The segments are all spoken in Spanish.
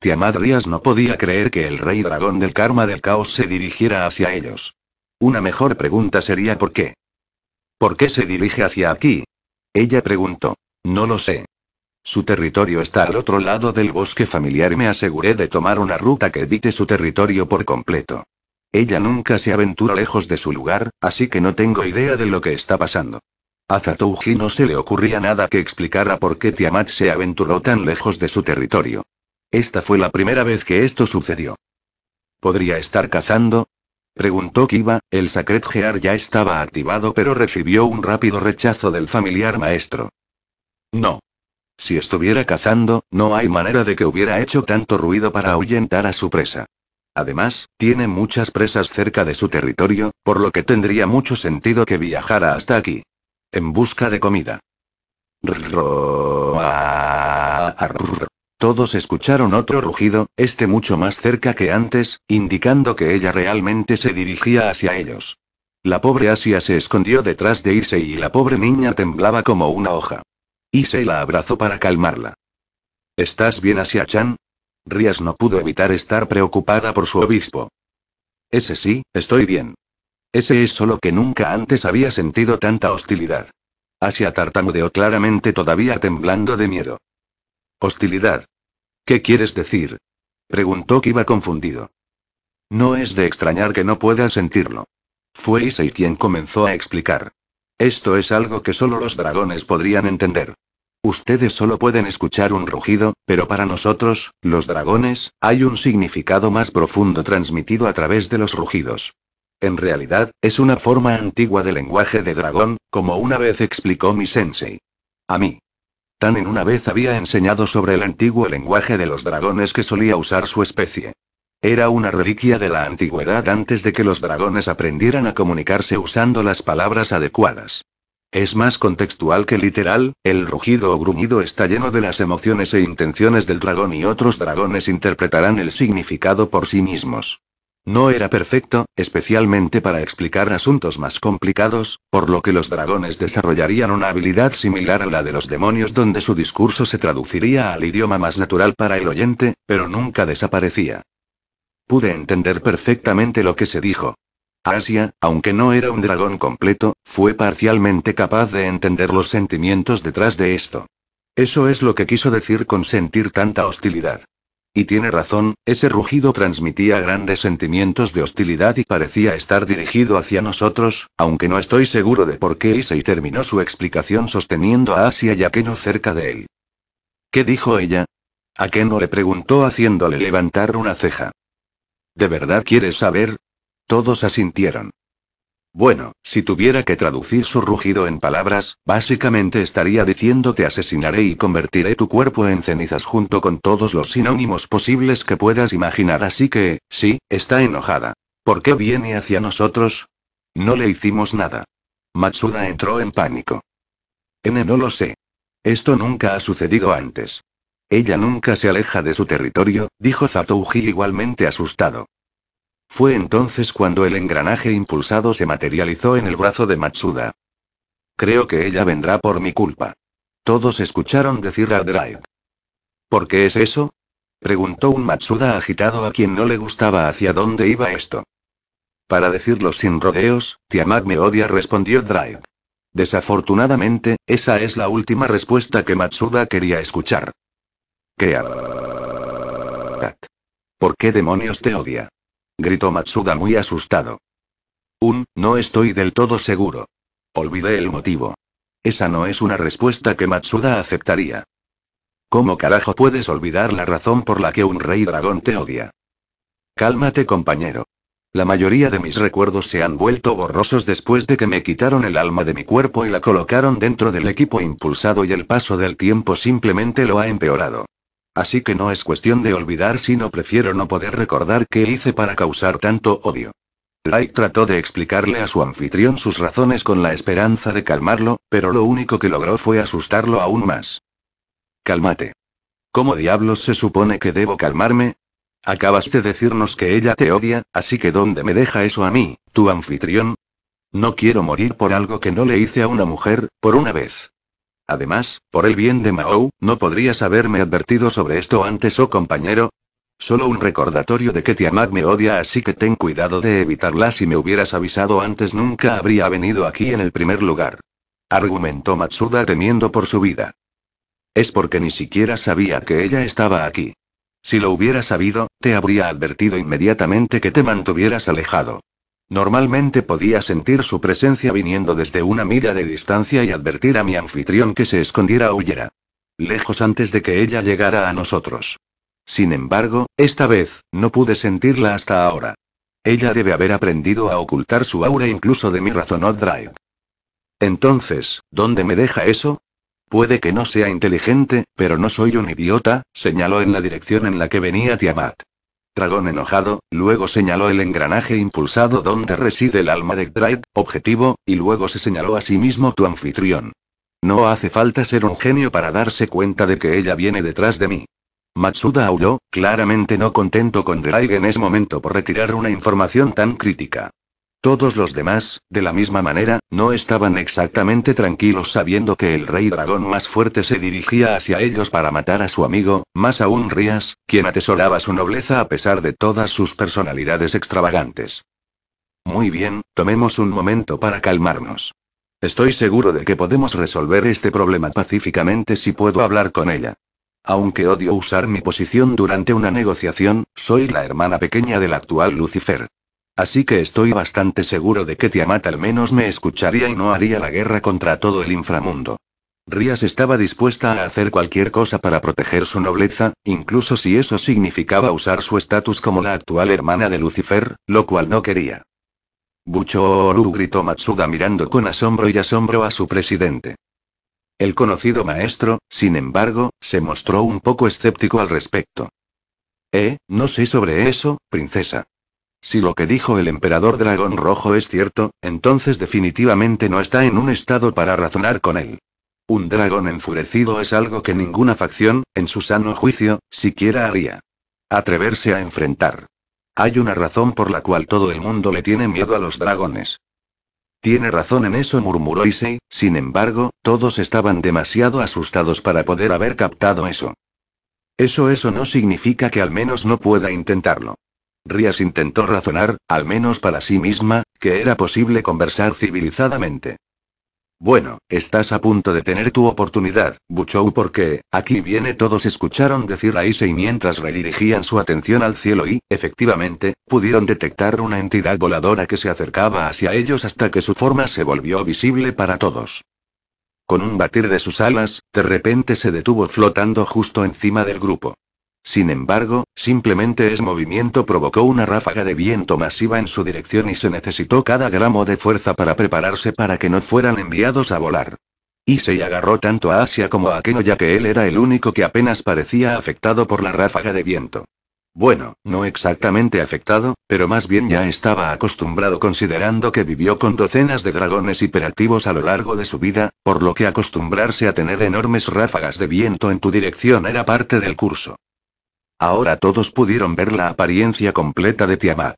Tiamat Rías no podía creer que el rey dragón del karma del caos se dirigiera hacia ellos. Una mejor pregunta sería ¿por qué? ¿Por qué se dirige hacia aquí? Ella preguntó. No lo sé. Su territorio está al otro lado del bosque familiar y me aseguré de tomar una ruta que evite su territorio por completo. Ella nunca se aventura lejos de su lugar, así que no tengo idea de lo que está pasando. A Zatouji no se le ocurría nada que explicara por qué Tiamat se aventuró tan lejos de su territorio. Esta fue la primera vez que esto sucedió. ¿Podría estar cazando? Preguntó Kiba, el Sacred Gear ya estaba activado pero recibió un rápido rechazo del familiar maestro. No. Si estuviera cazando, no hay manera de que hubiera hecho tanto ruido para ahuyentar a su presa. Además, tiene muchas presas cerca de su territorio, por lo que tendría mucho sentido que viajara hasta aquí. En busca de comida. Todos escucharon otro rugido, este mucho más cerca que antes, indicando que ella realmente se dirigía hacia ellos. La pobre Asia se escondió detrás de Issei y la pobre niña temblaba como una hoja. Issei la abrazó para calmarla. ¿Estás bien, Asia-chan? Rías no pudo evitar estar preocupada por su obispo. Ese sí, estoy bien. Ese es solo que nunca antes había sentido tanta hostilidad. Asia tartamudeó claramente todavía temblando de miedo. Hostilidad. ¿Qué quieres decir? Preguntó Kiba confundido. No es de extrañar que no pueda sentirlo. Fue Issei quien comenzó a explicar. Esto es algo que solo los dragones podrían entender. Ustedes solo pueden escuchar un rugido, pero para nosotros, los dragones, hay un significado más profundo transmitido a través de los rugidos. En realidad, es una forma antigua de lenguaje de dragón, como una vez explicó mi sensei. A mí. Tan en una vez había enseñado sobre el antiguo lenguaje de los dragones que solía usar su especie. Era una reliquia de la antigüedad antes de que los dragones aprendieran a comunicarse usando las palabras adecuadas. Es más contextual que literal, el rugido o gruñido está lleno de las emociones e intenciones del dragón y otros dragones interpretarán el significado por sí mismos. No era perfecto, especialmente para explicar asuntos más complicados, por lo que los dragones desarrollarían una habilidad similar a la de los demonios donde su discurso se traduciría al idioma más natural para el oyente, pero nunca desaparecía. Pude entender perfectamente lo que se dijo. Asia, aunque no era un dragón completo, fue parcialmente capaz de entender los sentimientos detrás de esto. Eso es lo que quiso decir con sentir tanta hostilidad. Y tiene razón, ese rugido transmitía grandes sentimientos de hostilidad y parecía estar dirigido hacia nosotros, aunque no estoy seguro de por qué y terminó su explicación sosteniendo a Asia y a Keno cerca de él. ¿Qué dijo ella? A Keno le preguntó haciéndole levantar una ceja. ¿De verdad quieres saber? Todos asintieron. Bueno, si tuviera que traducir su rugido en palabras, básicamente estaría diciendo te asesinaré y convertiré tu cuerpo en cenizas junto con todos los sinónimos posibles que puedas imaginar. Así que, sí, está enojada. ¿Por qué viene hacia nosotros? No le hicimos nada. Matsuda entró en pánico. N no lo sé. Esto nunca ha sucedido antes. Ella nunca se aleja de su territorio, dijo Zatouji igualmente asustado. Fue entonces cuando el engranaje impulsado se materializó en el brazo de Matsuda. Creo que ella vendrá por mi culpa. Todos escucharon decir a Drake. ¿Por qué es eso? Preguntó un Matsuda agitado a quien no le gustaba hacia dónde iba esto. Para decirlo sin rodeos, Tiamat me odia, respondió Drake. Desafortunadamente, esa es la última respuesta que Matsuda quería escuchar. ¿Qué? ¿Por qué demonios te odia? gritó Matsuda muy asustado. Un, no estoy del todo seguro. Olvidé el motivo. Esa no es una respuesta que Matsuda aceptaría. ¿Cómo carajo puedes olvidar la razón por la que un rey dragón te odia? Cálmate compañero. La mayoría de mis recuerdos se han vuelto borrosos después de que me quitaron el alma de mi cuerpo y la colocaron dentro del equipo impulsado y el paso del tiempo simplemente lo ha empeorado. Así que no es cuestión de olvidar sino prefiero no poder recordar qué hice para causar tanto odio. Drake trató de explicarle a su anfitrión sus razones con la esperanza de calmarlo, pero lo único que logró fue asustarlo aún más. Cálmate. ¿Cómo diablos se supone que debo calmarme? Acabas de decirnos que ella te odia, así que ¿dónde me deja eso a mí, tu anfitrión? No quiero morir por algo que no le hice a una mujer, por una vez. Además, por el bien de Mao, ¿no podrías haberme advertido sobre esto antes, oh compañero? Solo un recordatorio de que Tiamat me odia, así que ten cuidado de evitarla. Si me hubieras avisado antes, nunca habría venido aquí en el primer lugar. Argumentó Matsuda temiendo por su vida. Es porque ni siquiera sabía que ella estaba aquí. Si lo hubiera sabido, te habría advertido inmediatamente que te mantuvieras alejado. Normalmente podía sentir su presencia viniendo desde una mira de distancia y advertir a mi anfitrión que se escondiera o huyera. Lejos antes de que ella llegara a nosotros. Sin embargo, esta vez, no pude sentirla hasta ahora. Ella debe haber aprendido a ocultar su aura incluso de mi razonot drive. Entonces, ¿dónde me deja eso? Puede que no sea inteligente, pero no soy un idiota, señaló en la dirección en la que venía Tiamat. Dragón enojado, luego señaló el engranaje impulsado donde reside el alma de Drive, objetivo, y luego se señaló a sí mismo tu anfitrión. No hace falta ser un genio para darse cuenta de que ella viene detrás de mí. Matsuda aulló, claramente no contento con Drake en ese momento por retirar una información tan crítica. Todos los demás, de la misma manera, no estaban exactamente tranquilos sabiendo que el rey dragón más fuerte se dirigía hacia ellos para matar a su amigo, más aún Rías, quien atesoraba su nobleza a pesar de todas sus personalidades extravagantes. Muy bien, tomemos un momento para calmarnos. Estoy seguro de que podemos resolver este problema pacíficamente si puedo hablar con ella. Aunque odio usar mi posición durante una negociación, soy la hermana pequeña del actual Lucifer. Así que estoy bastante seguro de que Tiamat al menos me escucharía y no haría la guerra contra todo el inframundo. Rías estaba dispuesta a hacer cualquier cosa para proteger su nobleza, incluso si eso significaba usar su estatus como la actual hermana de Lucifer, lo cual no quería. Bucho gritó Matsuda mirando con asombro y asombro a su presidente. El conocido maestro, sin embargo, se mostró un poco escéptico al respecto. Eh, no sé sobre eso, princesa. Si lo que dijo el emperador dragón rojo es cierto, entonces definitivamente no está en un estado para razonar con él. Un dragón enfurecido es algo que ninguna facción, en su sano juicio, siquiera haría. Atreverse a enfrentar. Hay una razón por la cual todo el mundo le tiene miedo a los dragones. Tiene razón en eso, murmuró Issei, sin embargo, todos estaban demasiado asustados para poder haber captado eso. Eso eso no significa que al menos no pueda intentarlo. Rías intentó razonar, al menos para sí misma, que era posible conversar civilizadamente. Bueno, estás a punto de tener tu oportunidad, Buchou, porque, aquí viene todos escucharon decir a Issei mientras redirigían su atención al cielo y, efectivamente, pudieron detectar una entidad voladora que se acercaba hacia ellos hasta que su forma se volvió visible para todos. Con un batir de sus alas, de repente se detuvo flotando justo encima del grupo. Sin embargo, simplemente ese movimiento provocó una ráfaga de viento masiva en su dirección y se necesitó cada gramo de fuerza para prepararse para que no fueran enviados a volar. Y se agarró tanto a Asia como a Keno ya que él era el único que apenas parecía afectado por la ráfaga de viento. Bueno, no exactamente afectado, pero más bien ya estaba acostumbrado considerando que vivió con docenas de dragones hiperactivos a lo largo de su vida, por lo que acostumbrarse a tener enormes ráfagas de viento en tu dirección era parte del curso. Ahora todos pudieron ver la apariencia completa de Tiamat.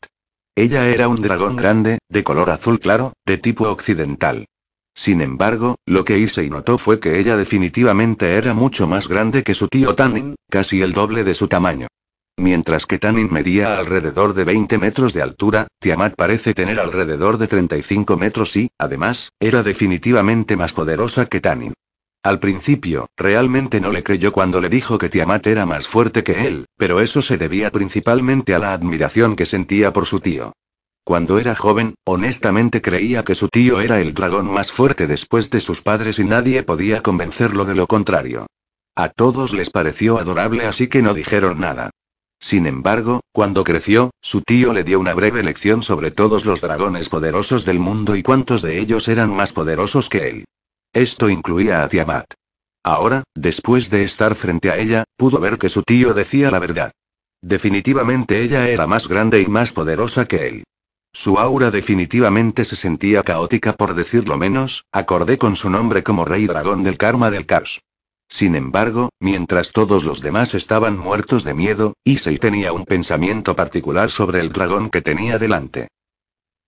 Ella era un dragón grande, de color azul claro, de tipo occidental. Sin embargo, lo que y notó fue que ella definitivamente era mucho más grande que su tío Tanin, casi el doble de su tamaño. Mientras que Tanin medía alrededor de 20 metros de altura, Tiamat parece tener alrededor de 35 metros y, además, era definitivamente más poderosa que Tanin. Al principio, realmente no le creyó cuando le dijo que Tiamat era más fuerte que él, pero eso se debía principalmente a la admiración que sentía por su tío. Cuando era joven, honestamente creía que su tío era el dragón más fuerte después de sus padres y nadie podía convencerlo de lo contrario. A todos les pareció adorable así que no dijeron nada. Sin embargo, cuando creció, su tío le dio una breve lección sobre todos los dragones poderosos del mundo y cuántos de ellos eran más poderosos que él. Esto incluía a Tiamat. Ahora, después de estar frente a ella, pudo ver que su tío decía la verdad. Definitivamente ella era más grande y más poderosa que él. Su aura definitivamente se sentía caótica por decirlo menos, acordé con su nombre como rey dragón del karma del caos. Sin embargo, mientras todos los demás estaban muertos de miedo, Issei tenía un pensamiento particular sobre el dragón que tenía delante.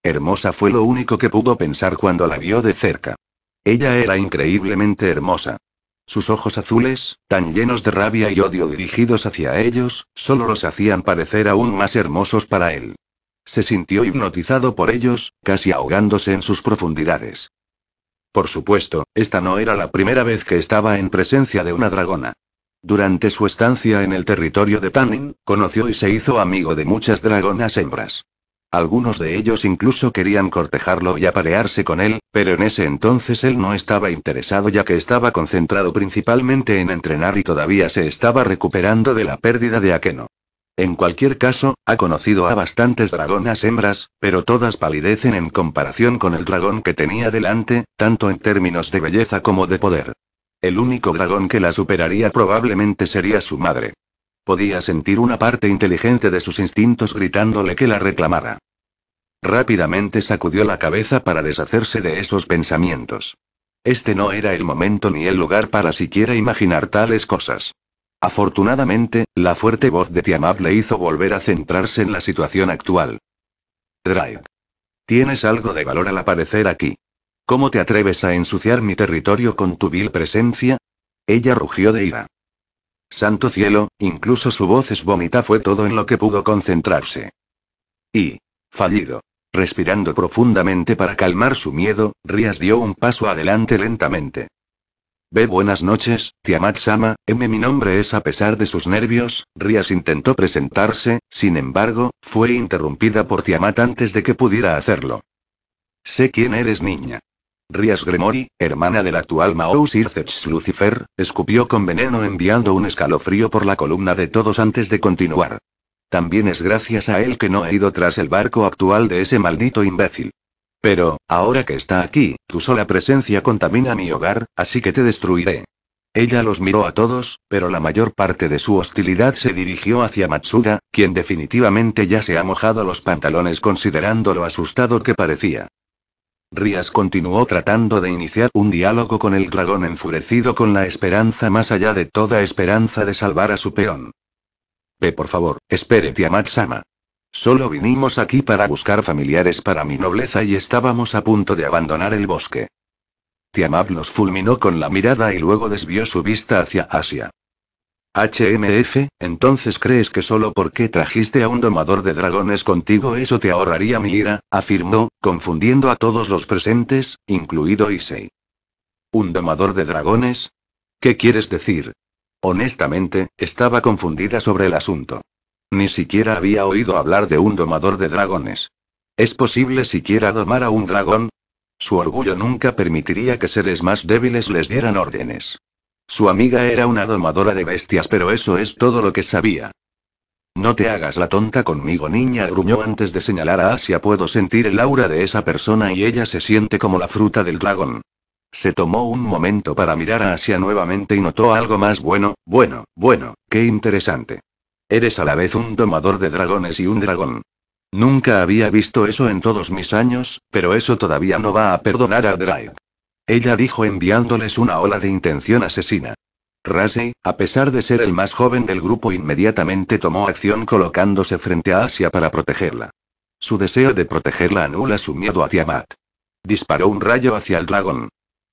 Hermosa fue lo único que pudo pensar cuando la vio de cerca. Ella era increíblemente hermosa. Sus ojos azules, tan llenos de rabia y odio dirigidos hacia ellos, solo los hacían parecer aún más hermosos para él. Se sintió hipnotizado por ellos, casi ahogándose en sus profundidades. Por supuesto, esta no era la primera vez que estaba en presencia de una dragona. Durante su estancia en el territorio de Tanin, conoció y se hizo amigo de muchas dragonas hembras. Algunos de ellos incluso querían cortejarlo y aparearse con él, pero en ese entonces él no estaba interesado ya que estaba concentrado principalmente en entrenar y todavía se estaba recuperando de la pérdida de Akeno. En cualquier caso, ha conocido a bastantes dragonas hembras, pero todas palidecen en comparación con el dragón que tenía delante, tanto en términos de belleza como de poder. El único dragón que la superaría probablemente sería su madre. Podía sentir una parte inteligente de sus instintos gritándole que la reclamara. Rápidamente sacudió la cabeza para deshacerse de esos pensamientos. Este no era el momento ni el lugar para siquiera imaginar tales cosas. Afortunadamente, la fuerte voz de Tiamat le hizo volver a centrarse en la situación actual. Drake. Tienes algo de valor al aparecer aquí. ¿Cómo te atreves a ensuciar mi territorio con tu vil presencia? Ella rugió de ira. Santo cielo, incluso su voz es esvómita fue todo en lo que pudo concentrarse. Y. fallido. Respirando profundamente para calmar su miedo, Rías dio un paso adelante lentamente. Ve buenas noches, Tiamat Sama, M. Mi nombre es a pesar de sus nervios, Rías intentó presentarse, sin embargo, fue interrumpida por Tiamat antes de que pudiera hacerlo. Sé quién eres niña. Rias Gremori, hermana del actual Mao Sirceps Lucifer, escupió con veneno enviando un escalofrío por la columna de todos antes de continuar. También es gracias a él que no he ido tras el barco actual de ese maldito imbécil. Pero, ahora que está aquí, tu sola presencia contamina mi hogar, así que te destruiré. Ella los miró a todos, pero la mayor parte de su hostilidad se dirigió hacia Matsuda, quien definitivamente ya se ha mojado los pantalones considerando lo asustado que parecía. Rías continuó tratando de iniciar un diálogo con el dragón enfurecido con la esperanza más allá de toda esperanza de salvar a su peón. Pe por favor, espere Tiamat-sama. Solo vinimos aquí para buscar familiares para mi nobleza y estábamos a punto de abandonar el bosque. Tiamat los fulminó con la mirada y luego desvió su vista hacia Asia. HMF, entonces crees que solo porque trajiste a un domador de dragones contigo eso te ahorraría mi ira, afirmó, confundiendo a todos los presentes, incluido Issei. ¿Un domador de dragones? ¿Qué quieres decir? Honestamente, estaba confundida sobre el asunto. Ni siquiera había oído hablar de un domador de dragones. ¿Es posible siquiera domar a un dragón? Su orgullo nunca permitiría que seres más débiles les dieran órdenes. Su amiga era una domadora de bestias, pero eso es todo lo que sabía. No te hagas la tonta conmigo, niña, gruñó antes de señalar a Asia. Puedo sentir el aura de esa persona y ella se siente como la fruta del dragón. Se tomó un momento para mirar a Asia nuevamente y notó algo más bueno, bueno, bueno, qué interesante. Eres a la vez un domador de dragones y un dragón. Nunca había visto eso en todos mis años, pero eso todavía no va a perdonar a Drive. Ella dijo enviándoles una ola de intención asesina. Rasey, a pesar de ser el más joven del grupo, inmediatamente tomó acción colocándose frente a Asia para protegerla. Su deseo de protegerla anula su miedo a Tiamat. Disparó un rayo hacia el dragón.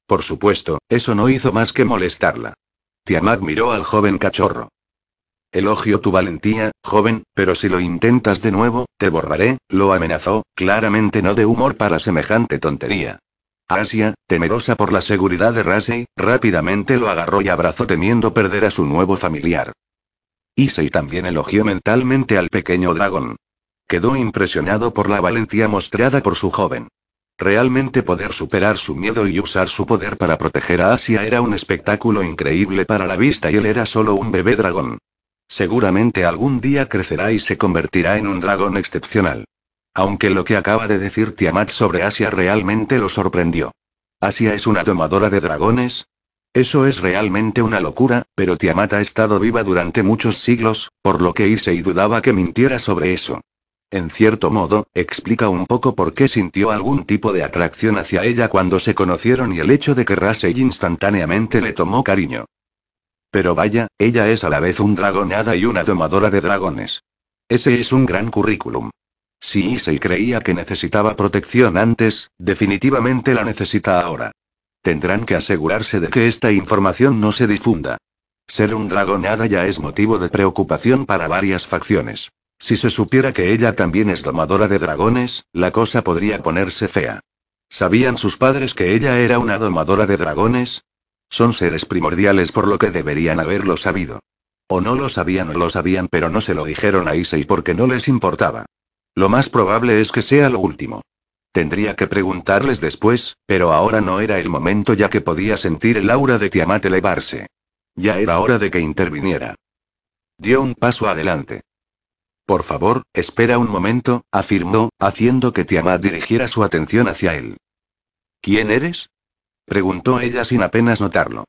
Por supuesto, eso no hizo más que molestarla. Tiamat miró al joven cachorro. Elogio tu valentía, joven, pero si lo intentas de nuevo, te borraré, lo amenazó, claramente no de humor para semejante tontería. Asia, temerosa por la seguridad de Rasei, rápidamente lo agarró y abrazó temiendo perder a su nuevo familiar. Issei también elogió mentalmente al pequeño dragón. Quedó impresionado por la valentía mostrada por su joven. Realmente poder superar su miedo y usar su poder para proteger a Asia era un espectáculo increíble para la vista y él era solo un bebé dragón. Seguramente algún día crecerá y se convertirá en un dragón excepcional. Aunque lo que acaba de decir Tiamat sobre Asia realmente lo sorprendió. Asia es una domadora de dragones, eso es realmente una locura, pero Tiamat ha estado viva durante muchos siglos, por lo que hice y dudaba que mintiera sobre eso. En cierto modo, explica un poco por qué sintió algún tipo de atracción hacia ella cuando se conocieron y el hecho de que Rasey instantáneamente le tomó cariño. Pero vaya, ella es a la vez un dragonada y una domadora de dragones. Ese es un gran currículum. Si Issei creía que necesitaba protección antes, definitivamente la necesita ahora. Tendrán que asegurarse de que esta información no se difunda. Ser un dragonada ya es motivo de preocupación para varias facciones. Si se supiera que ella también es domadora de dragones, la cosa podría ponerse fea. ¿Sabían sus padres que ella era una domadora de dragones? Son seres primordiales por lo que deberían haberlo sabido. O no lo sabían o lo sabían pero no se lo dijeron a Issei porque no les importaba. Lo más probable es que sea lo último. Tendría que preguntarles después, pero ahora no era el momento ya que podía sentir el aura de Tiamat elevarse. Ya era hora de que interviniera. Dio un paso adelante. Por favor, espera un momento, afirmó, haciendo que Tiamat dirigiera su atención hacia él. ¿Quién eres? preguntó ella sin apenas notarlo.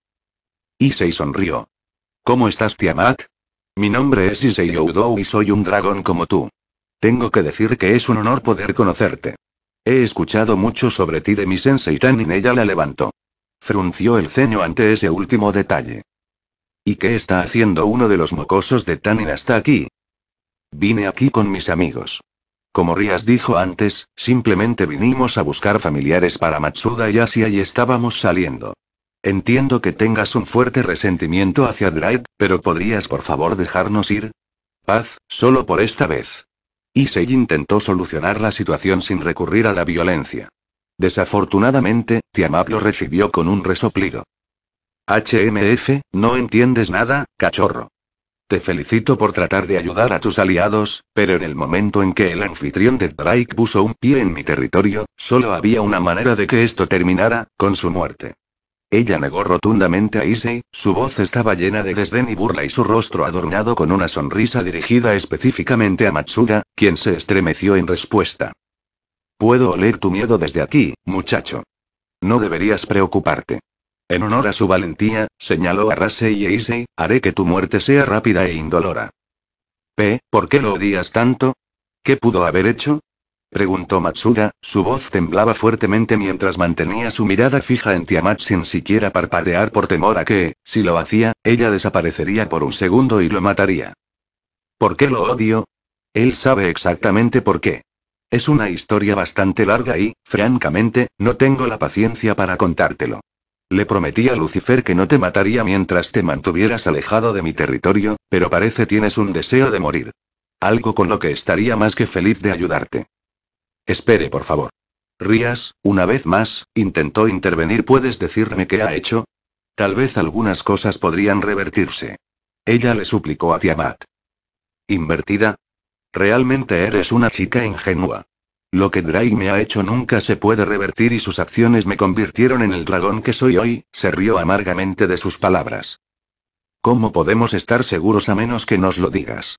Issei sonrió. ¿Cómo estás, Tiamat? Mi nombre es Issei Youdou y soy un dragón como tú. Tengo que decir que es un honor poder conocerte. He escuchado mucho sobre ti de mi sensei Tanin y ella la levantó. Frunció el ceño ante ese último detalle. ¿Y qué está haciendo uno de los mocosos de Tanin hasta aquí? Vine aquí con mis amigos. Como Rías dijo antes, simplemente vinimos a buscar familiares para Matsuda y Asia y estábamos saliendo. Entiendo que tengas un fuerte resentimiento hacia Drake, pero ¿podrías por favor dejarnos ir? Paz, solo por esta vez. Issei intentó solucionar la situación sin recurrir a la violencia. Desafortunadamente, Tiamat lo recibió con un resoplido. HMF, no entiendes nada, cachorro. Te felicito por tratar de ayudar a tus aliados, pero en el momento en que el anfitrión de Drake puso un pie en mi territorio, solo había una manera de que esto terminara, con su muerte. Ella negó rotundamente a Issei, su voz estaba llena de desdén y burla y su rostro adornado con una sonrisa dirigida específicamente a Matsuda, quien se estremeció en respuesta. Puedo oler tu miedo desde aquí, muchacho. No deberías preocuparte. En honor a su valentía, señaló a Rasei y Issei, haré que tu muerte sea rápida e indolora. P, ¿por qué lo odias tanto? ¿Qué pudo haber hecho? Preguntó Matsuda, su voz temblaba fuertemente mientras mantenía su mirada fija en Tiamat sin siquiera parpadear por temor a que, si lo hacía, ella desaparecería por un segundo y lo mataría. ¿Por qué lo odio? Él sabe exactamente por qué. Es una historia bastante larga y, francamente, no tengo la paciencia para contártelo. Le prometí a Lucifer que no te mataría mientras te mantuvieras alejado de mi territorio, pero parece tienes un deseo de morir. Algo con lo que estaría más que feliz de ayudarte. Espere, por favor. Rías, una vez más, intentó intervenir. ¿Puedes decirme qué ha hecho? Tal vez algunas cosas podrían revertirse. Ella le suplicó a Tiamat. ¿Invertida? Realmente eres una chica ingenua. Lo que Drake me ha hecho nunca se puede revertir y sus acciones me convirtieron en el dragón que soy hoy, se rió amargamente de sus palabras. ¿Cómo podemos estar seguros a menos que nos lo digas?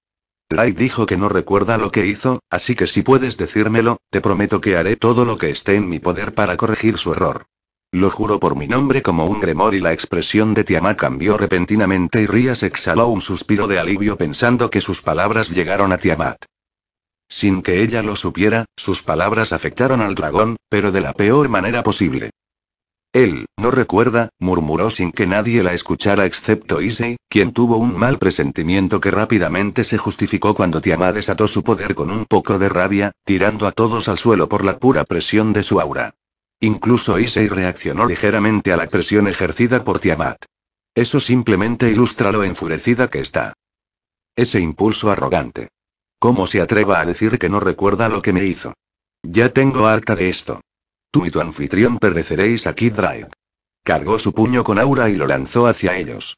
Drake dijo que no recuerda lo que hizo, así que si puedes decírmelo, te prometo que haré todo lo que esté en mi poder para corregir su error. Lo juro por mi nombre como un gremor y la expresión de Tiamat cambió repentinamente y Rías exhaló un suspiro de alivio pensando que sus palabras llegaron a Tiamat. Sin que ella lo supiera, sus palabras afectaron al dragón, pero de la peor manera posible. Él, no recuerda, murmuró sin que nadie la escuchara excepto Issei, quien tuvo un mal presentimiento que rápidamente se justificó cuando Tiamat desató su poder con un poco de rabia, tirando a todos al suelo por la pura presión de su aura. Incluso Issei reaccionó ligeramente a la presión ejercida por Tiamat. Eso simplemente ilustra lo enfurecida que está. Ese impulso arrogante. ¿Cómo se atreva a decir que no recuerda lo que me hizo? Ya tengo harta de esto. Tú y tu anfitrión pereceréis aquí Drive. Cargó su puño con aura y lo lanzó hacia ellos.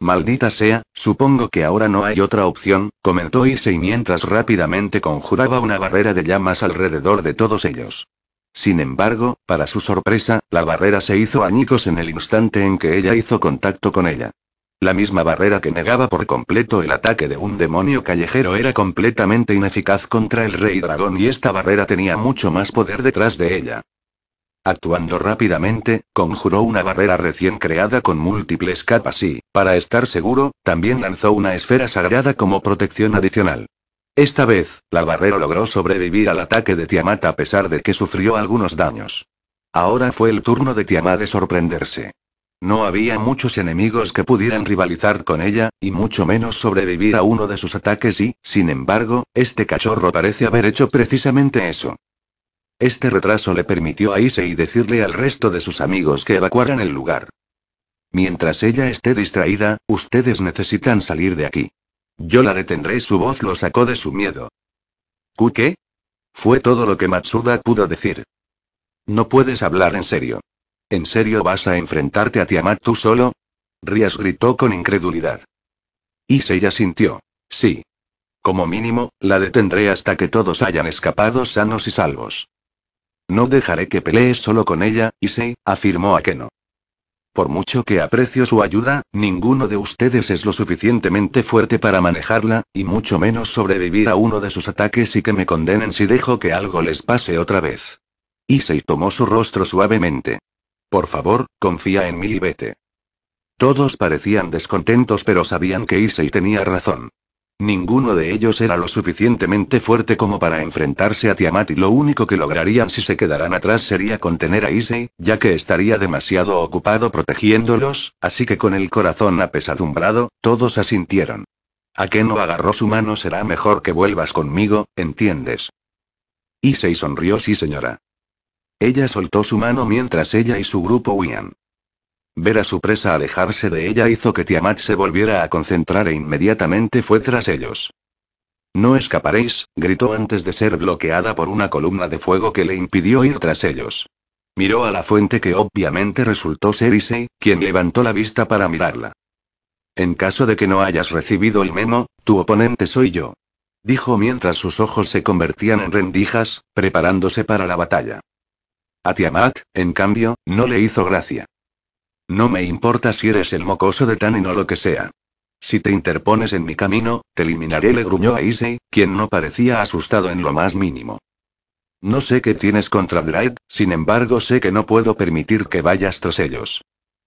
Maldita sea, supongo que ahora no hay otra opción, comentó Issei mientras rápidamente conjuraba una barrera de llamas alrededor de todos ellos. Sin embargo, para su sorpresa, la barrera se hizo añicos en el instante en que ella hizo contacto con ella. La misma barrera que negaba por completo el ataque de un demonio callejero era completamente ineficaz contra el rey dragón y esta barrera tenía mucho más poder detrás de ella. Actuando rápidamente, conjuró una barrera recién creada con múltiples capas y, para estar seguro, también lanzó una esfera sagrada como protección adicional. Esta vez, la barrera logró sobrevivir al ataque de Tiamat a pesar de que sufrió algunos daños. Ahora fue el turno de Tiamat de sorprenderse. No había muchos enemigos que pudieran rivalizar con ella, y mucho menos sobrevivir a uno de sus ataques y, sin embargo, este cachorro parece haber hecho precisamente eso. Este retraso le permitió a Issei decirle al resto de sus amigos que evacuaran el lugar. Mientras ella esté distraída, ustedes necesitan salir de aquí. Yo la detendré. Su voz lo sacó de su miedo. ¿Qué? Fue todo lo que Matsuda pudo decir. No puedes hablar en serio. ¿En serio vas a enfrentarte a Tiamat tú solo? Rías gritó con incredulidad. ya sintió. Sí. Como mínimo, la detendré hasta que todos hayan escapado sanos y salvos. No dejaré que pelees solo con ella, Issei, afirmó a no Por mucho que aprecio su ayuda, ninguno de ustedes es lo suficientemente fuerte para manejarla, y mucho menos sobrevivir a uno de sus ataques y que me condenen si dejo que algo les pase otra vez. Issei tomó su rostro suavemente. Por favor, confía en mí y vete. Todos parecían descontentos pero sabían que Issei tenía razón. Ninguno de ellos era lo suficientemente fuerte como para enfrentarse a Tiamat y lo único que lograrían si se quedaran atrás sería contener a Issei, ya que estaría demasiado ocupado protegiéndolos, así que con el corazón apesadumbrado, todos asintieron. A no agarró su mano será mejor que vuelvas conmigo, ¿entiendes? Issei sonrió sí señora. Ella soltó su mano mientras ella y su grupo huían. Ver a su presa alejarse de ella hizo que Tiamat se volviera a concentrar e inmediatamente fue tras ellos. No escaparéis, gritó antes de ser bloqueada por una columna de fuego que le impidió ir tras ellos. Miró a la fuente que obviamente resultó ser Issei, quien levantó la vista para mirarla. En caso de que no hayas recibido el memo, tu oponente soy yo. Dijo mientras sus ojos se convertían en rendijas, preparándose para la batalla. A Tiamat, en cambio, no le hizo gracia. No me importa si eres el mocoso de Tanin o lo que sea. Si te interpones en mi camino, te eliminaré, le gruñó a Issei, quien no parecía asustado en lo más mínimo. No sé qué tienes contra Dread, sin embargo sé que no puedo permitir que vayas tras ellos.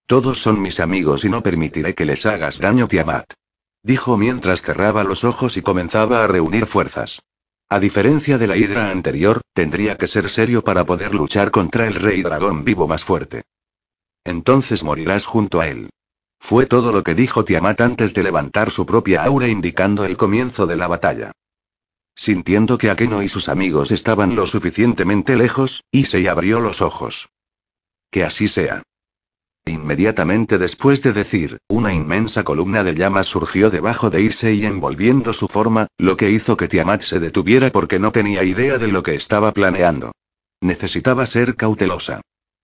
Todos son mis amigos y no permitiré que les hagas daño, Tiamat. Dijo mientras cerraba los ojos y comenzaba a reunir fuerzas. A diferencia de la hidra anterior, tendría que ser serio para poder luchar contra el rey dragón vivo más fuerte. Entonces morirás junto a él. Fue todo lo que dijo Tiamat antes de levantar su propia aura indicando el comienzo de la batalla. Sintiendo que Akeno y sus amigos estaban lo suficientemente lejos, Issei abrió los ojos. Que así sea. Inmediatamente después de decir, una inmensa columna de llamas surgió debajo de y envolviendo su forma, lo que hizo que Tiamat se detuviera porque no tenía idea de lo que estaba planeando. Necesitaba ser cautelosa.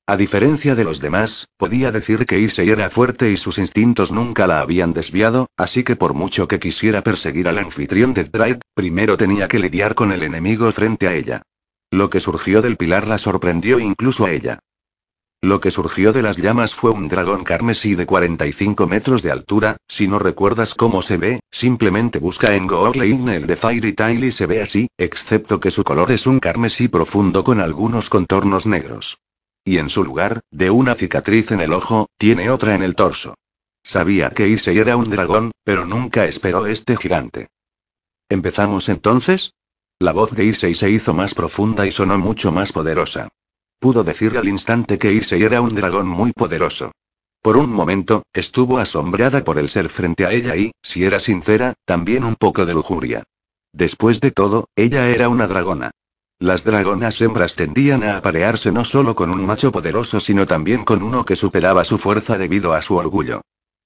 A diferencia de los demás, podía decir que Issei era fuerte y sus instintos nunca la habían desviado, así que por mucho que quisiera perseguir al anfitrión de Drake, primero tenía que lidiar con el enemigo frente a ella. Lo que surgió del pilar la sorprendió incluso a ella. Lo que surgió de las llamas fue un dragón carmesí de 45 metros de altura, si no recuerdas cómo se ve, simplemente busca en Google e el de Fairy Tail y se ve así, excepto que su color es un carmesí profundo con algunos contornos negros. Y en su lugar, de una cicatriz en el ojo, tiene otra en el torso. Sabía que Issei era un dragón, pero nunca esperó este gigante. ¿Empezamos entonces? La voz de Issei se hizo más profunda y sonó mucho más poderosa. Pudo decir al instante que Issei era un dragón muy poderoso. Por un momento, estuvo asombrada por el ser frente a ella y, si era sincera, también un poco de lujuria. Después de todo, ella era una dragona. Las dragonas hembras tendían a aparearse no solo con un macho poderoso, sino también con uno que superaba su fuerza debido a su orgullo.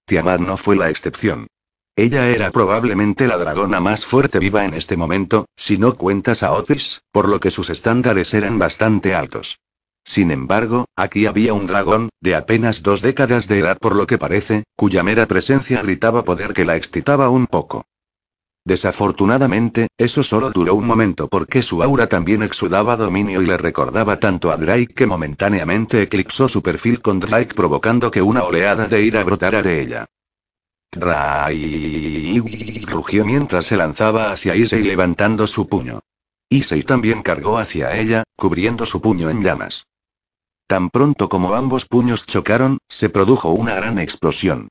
Tiamat no fue la excepción. Ella era probablemente la dragona más fuerte viva en este momento, si no cuentas a Otis, por lo que sus estándares eran bastante altos. Sin embargo, aquí había un dragón, de apenas dos décadas de edad por lo que parece, cuya mera presencia gritaba poder que la excitaba un poco. Desafortunadamente, eso solo duró un momento porque su aura también exudaba dominio y le recordaba tanto a Drake que momentáneamente eclipsó su perfil con Drake provocando que una oleada de ira brotara de ella. Drake rugió mientras se lanzaba hacia Issei levantando su puño. Issei también cargó hacia ella, cubriendo su puño en llamas. Tan pronto como ambos puños chocaron, se produjo una gran explosión.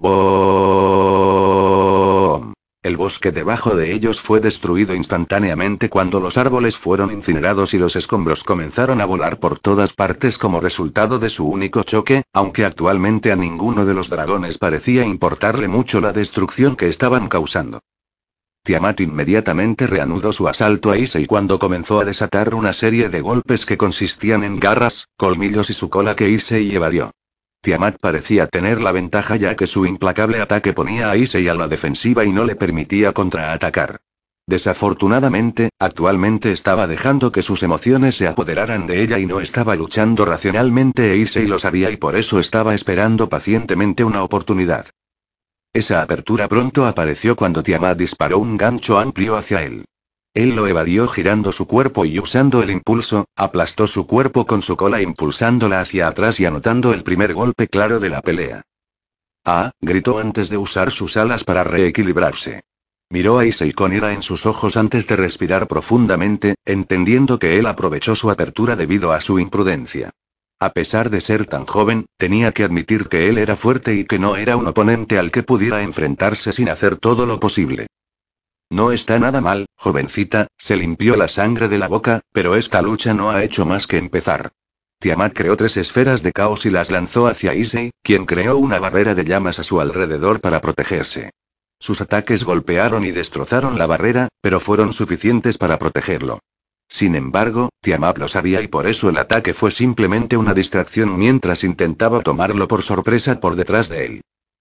Boom. El bosque debajo de ellos fue destruido instantáneamente cuando los árboles fueron incinerados y los escombros comenzaron a volar por todas partes como resultado de su único choque, aunque actualmente a ninguno de los dragones parecía importarle mucho la destrucción que estaban causando. Tiamat inmediatamente reanudó su asalto a Issei cuando comenzó a desatar una serie de golpes que consistían en garras, colmillos y su cola que Issei evadió. Tiamat parecía tener la ventaja ya que su implacable ataque ponía a Issei a la defensiva y no le permitía contraatacar. Desafortunadamente, actualmente estaba dejando que sus emociones se apoderaran de ella y no estaba luchando racionalmente e Issei lo sabía y por eso estaba esperando pacientemente una oportunidad. Esa apertura pronto apareció cuando Tiamat disparó un gancho amplio hacia él. Él lo evadió girando su cuerpo y usando el impulso, aplastó su cuerpo con su cola impulsándola hacia atrás y anotando el primer golpe claro de la pelea. Ah, gritó antes de usar sus alas para reequilibrarse. Miró a Issei con ira en sus ojos antes de respirar profundamente, entendiendo que él aprovechó su apertura debido a su imprudencia. A pesar de ser tan joven, tenía que admitir que él era fuerte y que no era un oponente al que pudiera enfrentarse sin hacer todo lo posible. No está nada mal, jovencita, se limpió la sangre de la boca, pero esta lucha no ha hecho más que empezar. Tiamat creó tres esferas de caos y las lanzó hacia Issei, quien creó una barrera de llamas a su alrededor para protegerse. Sus ataques golpearon y destrozaron la barrera, pero fueron suficientes para protegerlo. Sin embargo, Tiamat lo sabía y por eso el ataque fue simplemente una distracción mientras intentaba tomarlo por sorpresa por detrás de él.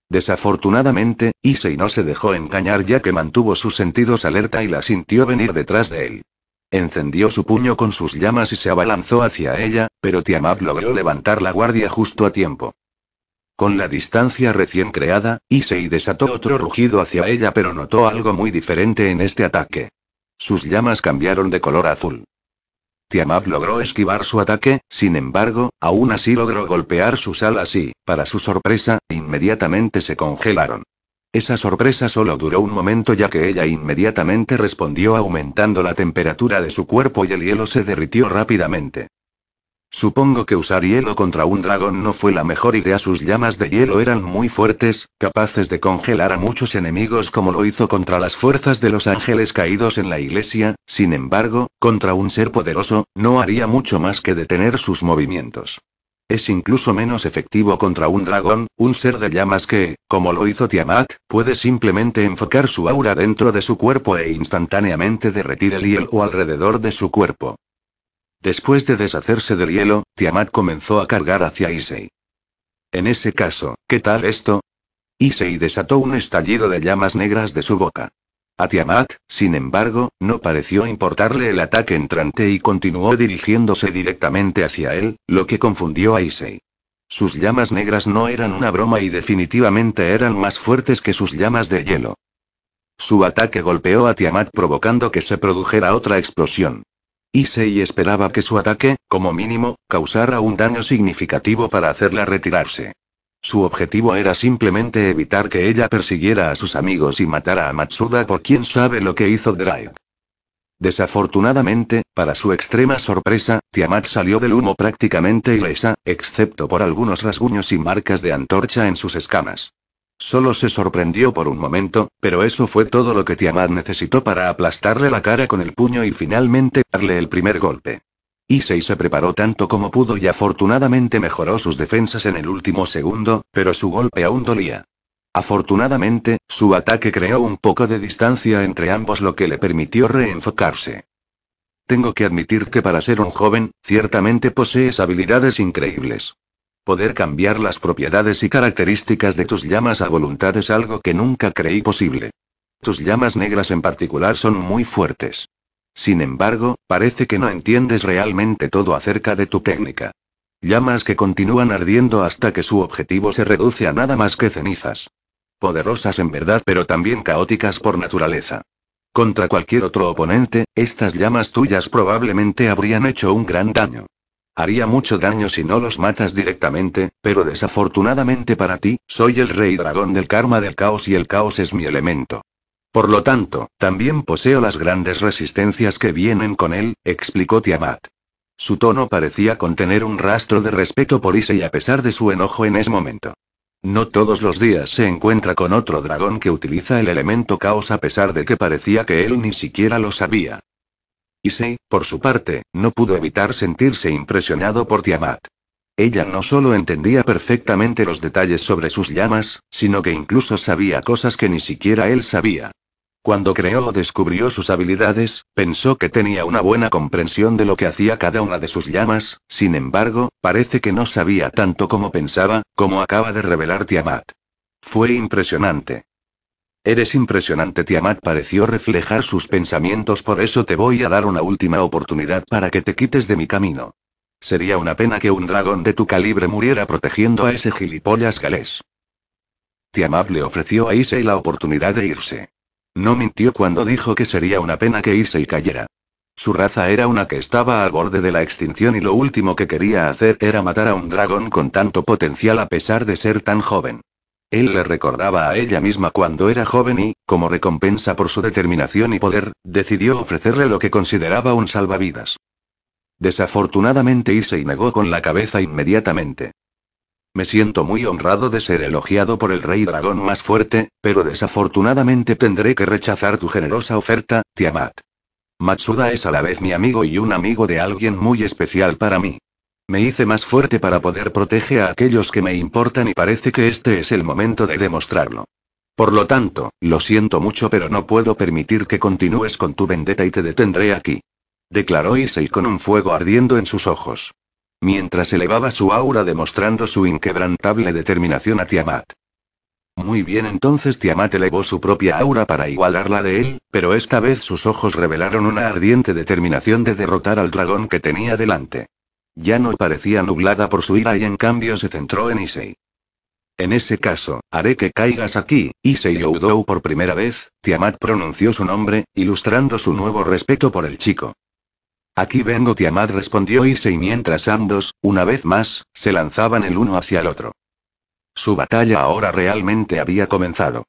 Desafortunadamente, Issei no se dejó engañar ya que mantuvo sus sentidos alerta y la sintió venir detrás de él. Encendió su puño con sus llamas y se abalanzó hacia ella, pero Tiamat logró levantar la guardia justo a tiempo. Con la distancia recién creada, Issei desató otro rugido hacia ella pero notó algo muy diferente en este ataque. Sus llamas cambiaron de color azul. Tiamat logró esquivar su ataque, sin embargo, aún así logró golpear sus alas y, para su sorpresa, inmediatamente se congelaron. Esa sorpresa solo duró un momento ya que ella inmediatamente respondió aumentando la temperatura de su cuerpo y el hielo se derritió rápidamente. Supongo que usar hielo contra un dragón no fue la mejor idea. Sus llamas de hielo eran muy fuertes, capaces de congelar a muchos enemigos como lo hizo contra las fuerzas de los ángeles caídos en la iglesia, sin embargo, contra un ser poderoso, no haría mucho más que detener sus movimientos. Es incluso menos efectivo contra un dragón, un ser de llamas que, como lo hizo Tiamat, puede simplemente enfocar su aura dentro de su cuerpo e instantáneamente derretir el hielo alrededor de su cuerpo. Después de deshacerse del hielo, Tiamat comenzó a cargar hacia Issei. En ese caso, ¿qué tal esto? Issei desató un estallido de llamas negras de su boca. A Tiamat, sin embargo, no pareció importarle el ataque entrante y continuó dirigiéndose directamente hacia él, lo que confundió a Issei. Sus llamas negras no eran una broma y definitivamente eran más fuertes que sus llamas de hielo. Su ataque golpeó a Tiamat provocando que se produjera otra explosión. Issei esperaba que su ataque, como mínimo, causara un daño significativo para hacerla retirarse. Su objetivo era simplemente evitar que ella persiguiera a sus amigos y matara a Matsuda por quien sabe lo que hizo Drive. Desafortunadamente, para su extrema sorpresa, Tiamat salió del humo prácticamente ilesa, excepto por algunos rasguños y marcas de antorcha en sus escamas. Solo se sorprendió por un momento, pero eso fue todo lo que Tiamat necesitó para aplastarle la cara con el puño y finalmente darle el primer golpe. Issei se preparó tanto como pudo y afortunadamente mejoró sus defensas en el último segundo, pero su golpe aún dolía. Afortunadamente, su ataque creó un poco de distancia entre ambos lo que le permitió reenfocarse. Tengo que admitir que para ser un joven, ciertamente posees habilidades increíbles. Poder cambiar las propiedades y características de tus llamas a voluntad es algo que nunca creí posible. Tus llamas negras en particular son muy fuertes. Sin embargo, parece que no entiendes realmente todo acerca de tu técnica. Llamas que continúan ardiendo hasta que su objetivo se reduce a nada más que cenizas. Poderosas en verdad pero también caóticas por naturaleza. Contra cualquier otro oponente, estas llamas tuyas probablemente habrían hecho un gran daño. Haría mucho daño si no los matas directamente, pero desafortunadamente para ti, soy el rey dragón del karma del caos y el caos es mi elemento. Por lo tanto, también poseo las grandes resistencias que vienen con él, explicó Tiamat. Su tono parecía contener un rastro de respeto por Issei a pesar de su enojo en ese momento. No todos los días se encuentra con otro dragón que utiliza el elemento caos a pesar de que parecía que él ni siquiera lo sabía. Issei, por su parte, no pudo evitar sentirse impresionado por Tiamat. Ella no solo entendía perfectamente los detalles sobre sus llamas, sino que incluso sabía cosas que ni siquiera él sabía. Cuando creó o descubrió sus habilidades, pensó que tenía una buena comprensión de lo que hacía cada una de sus llamas, sin embargo, parece que no sabía tanto como pensaba, como acaba de revelar Tiamat. Fue impresionante. Eres impresionante. Tiamat pareció reflejar sus pensamientos, por eso te voy a dar una última oportunidad para que te quites de mi camino. Sería una pena que un dragón de tu calibre muriera protegiendo a ese gilipollas galés. Tiamat le ofreció a Issei la oportunidad de irse. No mintió cuando dijo que sería una pena que Issei cayera. Su raza era una que estaba al borde de la extinción y lo último que quería hacer era matar a un dragón con tanto potencial a pesar de ser tan joven. Él le recordaba a ella misma cuando era joven y, como recompensa por su determinación y poder, decidió ofrecerle lo que consideraba un salvavidas. Desafortunadamente Issei negó con la cabeza inmediatamente. Me siento muy honrado de ser elogiado por el rey dragón más fuerte, pero desafortunadamente tendré que rechazar tu generosa oferta, Tiamat. Matsuda es a la vez mi amigo y un amigo de alguien muy especial para mí. Me hice más fuerte para poder proteger a aquellos que me importan y parece que este es el momento de demostrarlo. Por lo tanto, lo siento mucho pero no puedo permitir que continúes con tu vendetta y te detendré aquí. Declaró Issei con un fuego ardiendo en sus ojos. Mientras elevaba su aura demostrando su inquebrantable determinación a Tiamat. Muy bien, entonces Tiamat elevó su propia aura para igualar la de él, pero esta vez sus ojos revelaron una ardiente determinación de derrotar al dragón que tenía delante. Ya no parecía nublada por su ira y en cambio se centró en Issei. En ese caso, haré que caigas aquí, Issei Youdou por primera vez, Tiamat pronunció su nombre, ilustrando su nuevo respeto por el chico. Aquí vengo Tiamat respondió Issei mientras ambos, una vez más, se lanzaban el uno hacia el otro. Su batalla ahora realmente había comenzado.